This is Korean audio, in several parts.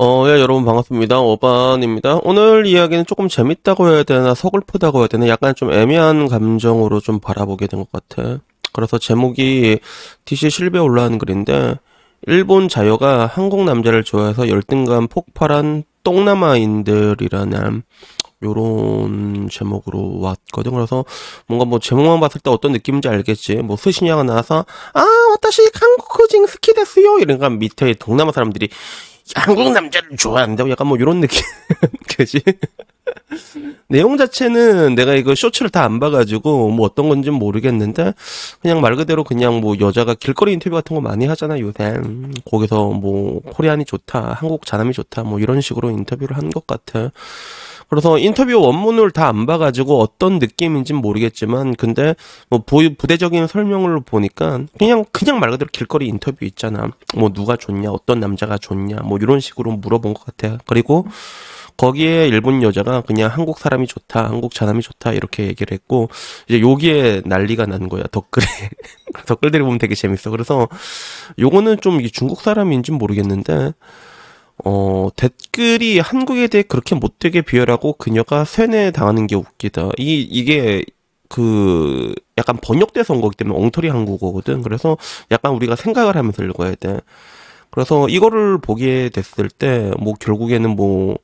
어, 예, 여러분 반갑습니다. 오반입니다. 오늘 이야기는 조금 재밌다고 해야 되나, 서글프다고 해야 되나, 약간 좀 애매한 감정으로 좀 바라보게 된 것 같아. 그래서 제목이 DC 실베 올라온 글인데, 일본 자녀가 한국 남자를 좋아해서 열등감 폭발한 똥남아인들이라는 요런 제목으로 왔거든. 그래서 뭔가 뭐 제목만 봤을 때 어떤 느낌인지 알겠지. 뭐 스시냐가 나와서 아, 와타시 한국어징 스키데스요. 이런가 밑에 동남아 사람들이 한국 남자를 좋아한다고 약간 뭐 요런 느낌. 그지? 내용 자체는 내가 이거 쇼츠를 다 안 봐가지고 뭐 어떤 건지 모르겠는데 그냥 말 그대로 그냥 뭐 여자가 길거리 인터뷰 같은 거 많이 하잖아 요새 거기서 뭐 코리안이 좋다 한국 자남이 좋다 뭐 이런 식으로 인터뷰를 한 것 같아 그래서 인터뷰 원문을 다 안 봐가지고 어떤 느낌인지는 모르겠지만 근데 뭐 부대적인 설명을 보니까 그냥 그냥 말 그대로 길거리 인터뷰 있잖아 뭐 누가 좋냐 어떤 남자가 좋냐 뭐 이런 식으로 물어본 것 같아 그리고 거기에 일본 여자가 그냥 한국 사람이 좋다, 한국 사람이 좋다 이렇게 얘기를 했고 이제 여기에 난리가 난 거야 댓글에 댓글들이 보면 되게 재밌어. 그래서 요거는 좀 이게 중국 사람인지 모르겠는데 어 댓글이 한국에 대해 그렇게 못되게 비열하고 그녀가 세뇌 당하는 게 웃기다. 이 이게 그 약간 번역돼서 온 거기 때문에 엉터리 한국어거든. 그래서 약간 우리가 생각을 하면서 읽어야 돼. 그래서 이거를 보게 됐을 때 뭐 결국에는 뭐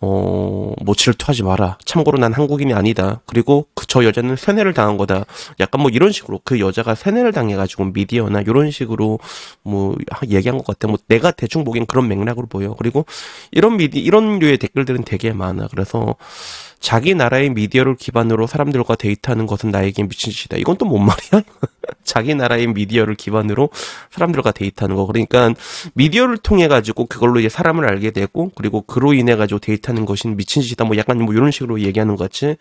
어, 뭐 질투하지 마라. 참고로 난 한국인이 아니다. 그리고 그 저 여자는 세뇌를 당한 거다. 약간 뭐 이런 식으로 그 여자가 세뇌를 당해가지고 미디어나 이런 식으로 뭐 얘기한 것 같아. 뭐 내가 대충 보기엔 그런 맥락으로 보여. 그리고 이런 미디 이런 류의 댓글들은 되게 많아. 그래서 자기 나라의 미디어를 기반으로 사람들과 데이트하는 것은 나에겐 미친 짓이다. 이건 또 뭔 말이야? 자기 나라의 미디어를 기반으로 사람들과 데이트하는 거. 그러니까 미디어를 통해 가지고 그걸로 이제 사람을 알게 되고 그리고 그로 인해 가지고 데이트하는 것이 미친 짓이다. 뭐 약간 뭐 이런 식으로 얘기하는 것 같이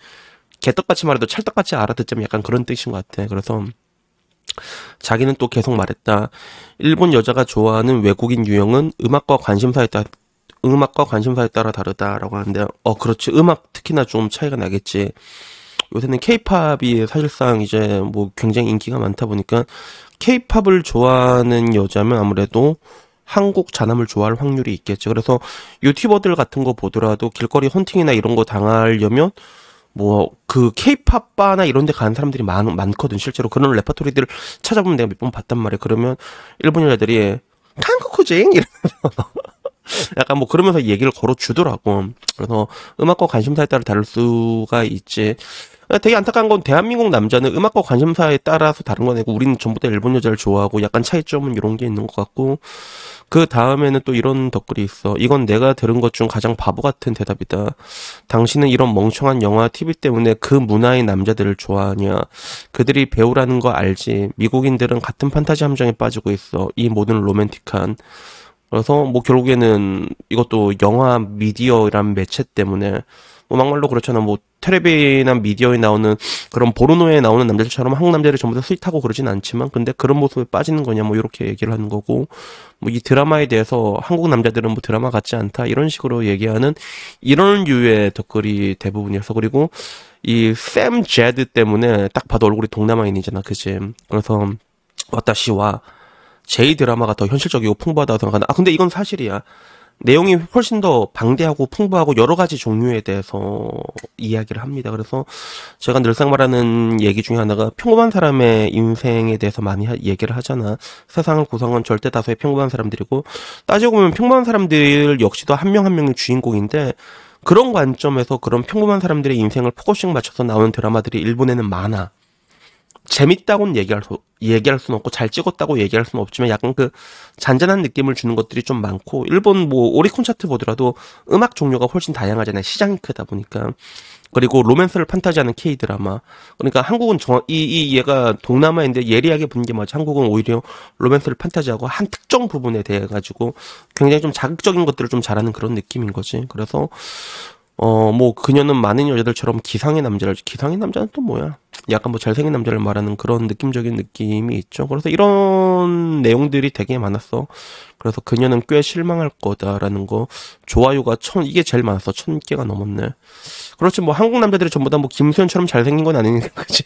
개떡같이 말해도 찰떡같이 알아듣자면 약간 그런 뜻인 것 같아. 그래서 자기는 또 계속 말했다. 일본 여자가 좋아하는 외국인 유형은 음악과 관심사에 따라 음악과 관심사에 따라 다르다라고 하는데, 어, 그렇지. 음악 특히나 좀 차이가 나겠지. 요새는 케이팝이 사실상 이제 뭐 굉장히 인기가 많다 보니까 케이팝을 좋아하는 여자면 아무래도 한국 자남을 좋아할 확률이 있겠죠. 그래서 유튜버들 같은 거 보더라도 길거리 헌팅이나 이런 거 당하려면 뭐 그 케이팝 바나 이런 데 가는 사람들이 많, 많거든 실제로 그런 레퍼토리들을 찾아보면 내가 몇 번 봤단 말이야. 그러면 일본 여자들이 한국 쿠징 이러면서 약간 뭐 그러면서 얘기를 걸어주더라고. 그래서 음악과 관심사에 따라 다를 수가 있지. 그러니까 되게 안타까운 건 대한민국 남자는 음악과 관심사에 따라서 다른 건 아니고 우리는 전부 다 일본 여자를 좋아하고 약간 차이점은 이런 게 있는 것 같고 그 다음에는 또 이런 댓글이 있어 이건 내가 들은 것 중 가장 바보 같은 대답이다 당신은 이런 멍청한 영화 TV 때문에 그 문화의 남자들을 좋아하냐 그들이 배우라는 거 알지 미국인들은 같은 판타지 함정에 빠지고 있어 이 모든 로맨틱한 그래서 뭐 결국에는 이것도 영화 미디어란 매체 때문에 뭐 막말로 그렇잖아 뭐 텔레비나 미디어에 나오는 그런 보르노에 나오는 남자들처럼 한국 남자를 전부 다수윗하고 그러진 않지만 근데 그런 모습에 빠지는 거냐 뭐 이렇게 얘기를 하는 거고 뭐 이 드라마에 대해서 한국 남자들은 뭐 드라마 같지 않다 이런 식으로 얘기하는 이런 유의 댓글이 대부분이어서 그리고 이 샘 제드 때문에 딱 봐도 얼굴이 동남아인이잖아 그지 그래서 와타시와 제이 드라마가 더 현실적이고 풍부하다고 생각한다. 아 근데 이건 사실이야. 내용이 훨씬 더 방대하고 풍부하고 여러 가지 종류에 대해서 이야기를 합니다. 그래서 제가 늘상 말하는 얘기 중에 하나가 평범한 사람의 인생에 대해서 많이 하, 얘기를 하잖아. 세상을 구성한 절대 다수의 평범한 사람들이고 따지고 보면 평범한 사람들 역시도 한 명한 한 명이 주인공인데 그런 관점에서 그런 평범한 사람들의 인생을 포커싱 맞춰서 나오는 드라마들이 일본에는 많아. 재밌다고는 얘기할 수, 얘기할 수는 없고 잘 찍었다고 얘기할 수는 없지만 약간 그 잔잔한 느낌을 주는 것들이 좀 많고 일본 뭐 오리콘 차트 보더라도 음악 종류가 훨씬 다양하잖아요 시장이 크다 보니까 그리고 로맨스를 판타지하는 K 드라마 그러니까 한국은 정이 이 얘가 동남아인데 예리하게 보는 게 맞아 한국은 오히려 로맨스를 판타지하고 한 특정 부분에 대해 가지고 굉장히 좀 자극적인 것들을 좀 잘하는 그런 느낌인 거지 그래서 어, 뭐, 그녀는 많은 여자들처럼 기상의 남자를, 기상의 남자는 또 뭐야? 약간 뭐 잘생긴 남자를 말하는 그런 느낌적인 느낌이 있죠. 그래서 이런 내용들이 되게 많았어. 그래서 그녀는 꽤 실망할 거다라는 거. 좋아요가 천, 이게 제일 많았어. 천 개가 넘었네. 그렇지, 뭐 한국 남자들이 전부 다 뭐 김수현처럼 잘생긴 건 아니니까, 그치?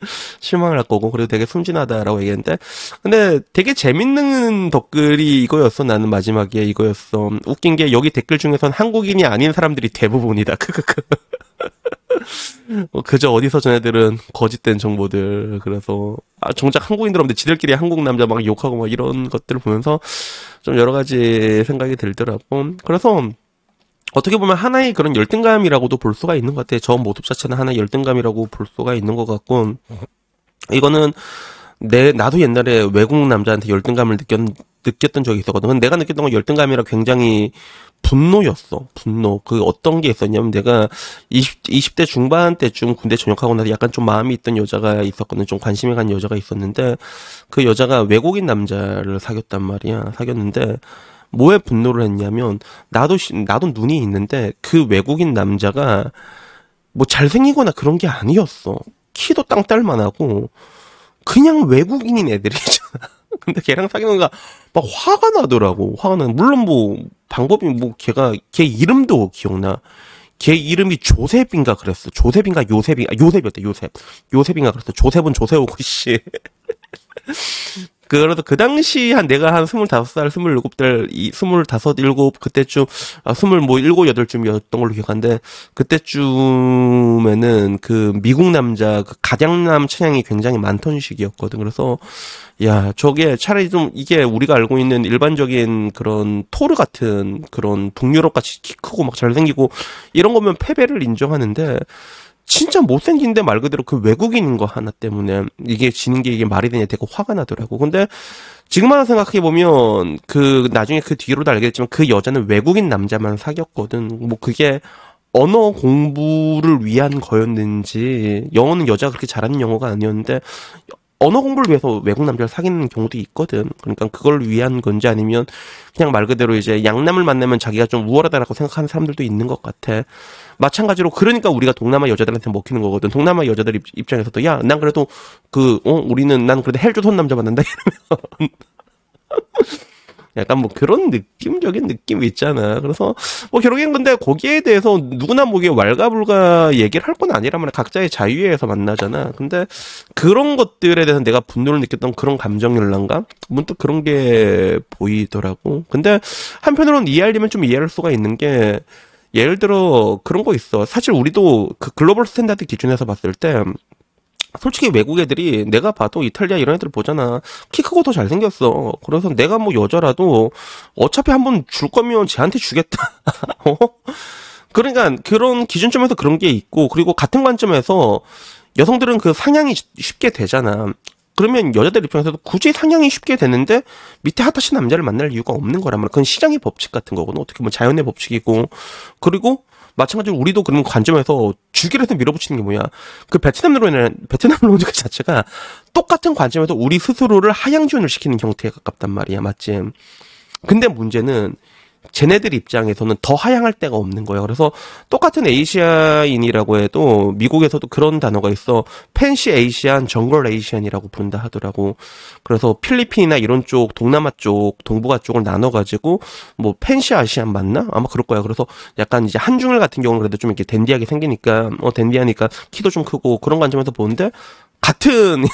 실망을 할 거고 그래도 되게 순진하다라고 얘기했는데 근데 되게 재밌는 댓글이 이거였어 나는 마지막에 이거였어 웃긴 게 여기 댓글 중에선 한국인이 아닌 사람들이 대부분이다 크크크 어, 그저 어디서 전해들은 거짓된 정보들 그래서 아, 정작 한국인들 없는데 지들끼리 한국 남자 막 욕하고 막 이런 것들을 보면서 좀 여러 가지 생각이 들더라고 그래서 어떻게 보면 하나의 그런 열등감이라고도 볼 수가 있는 것 같아요. 저 모습 자체는 하나의 열등감이라고 볼 수가 있는 것 같고, 이거는 내, 나도 옛날에 외국 남자한테 열등감을 느꼈, 느꼈던 적이 있었거든. 근데 내가 느꼈던 건 열등감이라 굉장히 분노였어. 분노. 그 어떤 게 있었냐면 내가 20, 20대 중반 때쯤 군대 전역하고 나서 약간 좀 마음이 있던 여자가 있었거든. 좀 관심이 간 여자가 있었는데 그 여자가 외국인 남자를 사귀었단 말이야. 사귀었는데 뭐에 분노를 했냐면 나도 나도 눈이 있는데 그 외국인 남자가 뭐 잘생기거나 그런 게 아니었어. 키도 땅딸만하고 그냥 외국인인 애들이잖아. 근데 걔랑 사귀는가 막 화가 나더라고. 화가 나. 물론 뭐 방법이 뭐 걔가 걔 이름도 기억나. 걔 이름이 조셉인가 그랬어. 조셉인가 요셉이 아, 요셉이었대. 요셉. 요셉인가 그랬어. 조셉은 조세호고 씨. 그래서그 당시 한 내가 한 스물다섯 살 스물일곱 살이 스물다섯 일곱 그때쯤 아 스물 뭐 일곱 여덟쯤이었던 걸로 기억하는데 그때쯤에는 그 미국 남자 그 가장남 찬양이 굉장히 많던 시기였거든. 그래서 야, 저게 차라리 좀 이게 우리가 알고 있는 일반적인 그런 토르 같은 그런 북유럽 같이 키 크고 막 잘생기고 이런 거면 패배를 인정하는데 진짜 못생긴데 말 그대로 그 외국인인 거 하나 때문에 이게 지는 게 이게 말이 되냐 되고 화가 나더라고. 근데 지금 하나 생각해 보면 그 나중에 그 뒤로도 알겠지만 그 여자는 외국인 남자만 사귀었거든. 뭐 그게 언어 공부를 위한 거였는지 영어는 여자가 그렇게 잘하는 영어가 아니었는데 언어 공부를 위해서 외국 남자를 사귀는 경우도 있거든. 그러니까 그걸 위한 건지 아니면 그냥 말 그대로 이제 양남을 만나면 자기가 좀 우월하다라고 생각하는 사람들도 있는 것 같아. 마찬가지로 그러니까 우리가 동남아 여자들한테 먹히는 거거든. 동남아 여자들 입장에서도 야, 난 그래도 그, 어, 우리는 난 그래도 헬조선 남자 만난다 이러면. 약간 뭐 그런 느낌적인 느낌이 있잖아. 그래서 뭐 결국엔 근데 거기에 대해서 누구나 보기에 왈가불가 얘기를 할 건 아니라면 각자의 자유에서 만나잖아. 근데 그런 것들에 대해서 내가 분노를 느꼈던 그런 감정 연란가 문득 그런 게 보이더라고. 근데 한편으로는 이해하려면 좀 이해할 수가 있는 게 예를 들어 그런 거 있어. 사실 우리도 그 글로벌 스탠다드 기준에서 봤을 때 솔직히 외국 애들이 내가 봐도 이탈리아 이런 애들 보잖아. 키 크고 더 잘생겼어. 그래서 내가 뭐 여자라도 어차피 한 번 줄 거면 쟤한테 주겠다. 어? 그러니까 그런 기준점에서 그런 게 있고 그리고 같은 관점에서 여성들은 그 상향이 쉽게 되잖아. 그러면 여자들 입장에서도 굳이 상향이 쉽게 되는데 밑에 핫하신 남자를 만날 이유가 없는 거라 말이야. 그건 시장의 법칙 같은 거거든. 어떻게 보면 자연의 법칙이고. 그리고 마찬가지로 우리도 그런 관점에서 주기로 해서 밀어붙이는 게 뭐냐. 그베트남으로 인한, 베트남 로직 자체가 똑같은 관점에서 우리 스스로를 하향 지원을 시키는 형태에 가깝단 말이야. 맞지? 근데 문제는 쟤네들 입장에서는 더 하향할 데가 없는 거예요. 그래서 똑같은 에이시아인이라고 해도 미국에서도 그런 단어가 있어. 펜시 에이시안, 정글 에이시안이라고 부른다 하더라고. 그래서 필리핀이나 이런 쪽, 동남아 쪽, 동북아 쪽을 나눠가지고 뭐 펜시 아시안 맞나? 아마 그럴 거야. 그래서 약간 이제 한중일 같은 경우는 그래도 좀 이렇게 댄디하게 생기니까, 어, 댄디하니까 키도 좀 크고 그런 관점에서 보는데 같은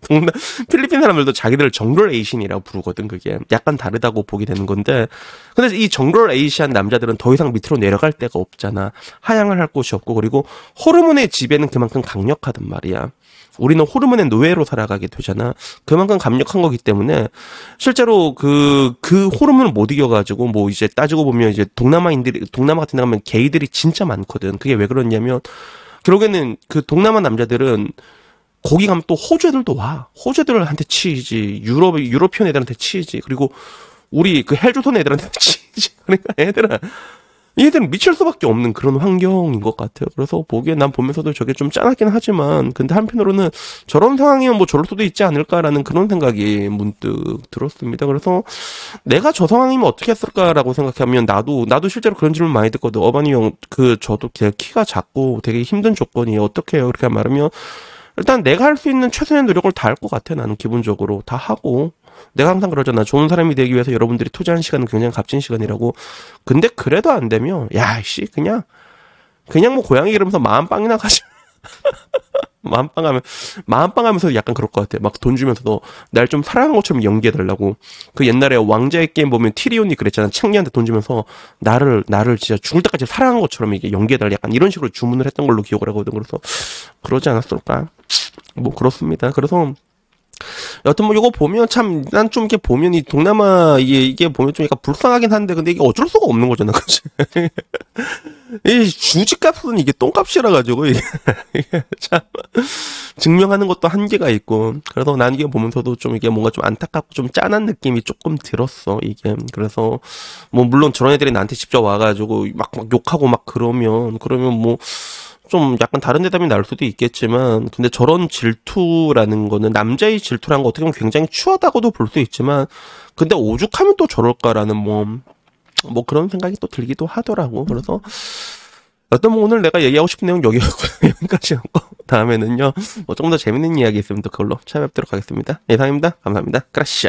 동남, 필리핀 사람들도 자기들을 정글 에이신이라고 부르거든, 그게. 약간 다르다고 보게 되는 건데. 근데 이 정글 에이시한 남자들은 더 이상 밑으로 내려갈 데가 없잖아. 하향을 할 곳이 없고, 그리고 호르몬의 지배는 그만큼 강력하단 말이야. 우리는 호르몬의 노예로 살아가게 되잖아. 그만큼 강력한 거기 때문에 실제로 그, 그 호르몬을 못 이겨가지고 뭐 이제 따지고 보면 이제 동남아인들이, 동남아 같은 데 가면 게이들이 진짜 많거든. 그게 왜 그러냐면 결국에는 그 동남아 남자들은 거기 가면 또 호주 애들도 와. 호주 애들한테 치이지. 유럽, 유럽피언 애들한테 치이지. 그리고 우리 그 헬조선 애들한테 치이지. 그러니까 애들아 얘들은 미칠 수밖에 없는 그런 환경인 것 같아요. 그래서 보기에 난 보면서도 저게 좀 짠하긴 하지만, 근데 한편으로는 저런 상황이면 뭐 저럴 수도 있지 않을까라는 그런 생각이 문득 들었습니다. 그래서 내가 저 상황이면 어떻게 했을까라고 생각하면 나도, 나도 실제로 그런 질문 많이 듣거든. 어반이 형, 그, 저도 키가 작고 되게 힘든 조건이 어떻게 해요? 그렇게 말하면, 일단 내가 할 수 있는 최선의 노력을 다 할 것 같아 나는 기본적으로 다 하고 내가 항상 그러잖아 좋은 사람이 되기 위해서 여러분들이 투자한 시간은 굉장히 값진 시간이라고 근데 그래도 안 되면 야씨 그냥 그냥 뭐 고양이 이러면서 마음 빵이나 가지 마음빵 하면 마음빵 하면서 약간 그럴 것 같아. 막 돈 주면서도 날 좀 사랑한 것처럼 연기해 달라고. 그 옛날에 왕자의 게임 보면 티리온이 그랬잖아. 창리한테 돈 주면서 나를 나를 진짜 죽을 때까지 사랑한 것처럼 이게 연기해 달라. 약간 이런 식으로 주문을 했던 걸로 기억을 하거든. 그래서 그러지 않았을까? 뭐 그렇습니다. 그래서 여튼 뭐 이거 보면 참 난 좀 이렇게 보면 이 동남아 이게 이게 보면 좀 약간 불쌍하긴 한데 근데 이게 어쩔 수가 없는 거잖아, 그치? 이 주식값은 이게 똥값이라 가지고 이게 참 증명하는 것도 한계가 있고 그래서 난 이게 보면서도 좀 이게 뭔가 좀 안타깝고 좀 짠한 느낌이 조금 들었어 이게 그래서 뭐 물론 저런 애들이 나한테 직접 와가지고 막, 막 욕하고 막 그러면 그러면 뭐 좀 약간 다른 대답이 나올 수도 있겠지만 근데 저런 질투라는 거는 남자의 질투라는 거 어떻게 보면 굉장히 추하다고도 볼 수 있지만 근데 오죽하면 또 저럴까라는 뭐뭐 그런 생각이 또 들기도 하더라고. 그래서 어떤 뭐 오늘 내가 얘기하고 싶은 내용 여기였고 여기까지였고 다음에는요. 뭐 조금 더 재밌는 이야기 있으면 또 그걸로 찾아뵙도록 하겠습니다. 예상입니다. 감사합니다. 크라샤.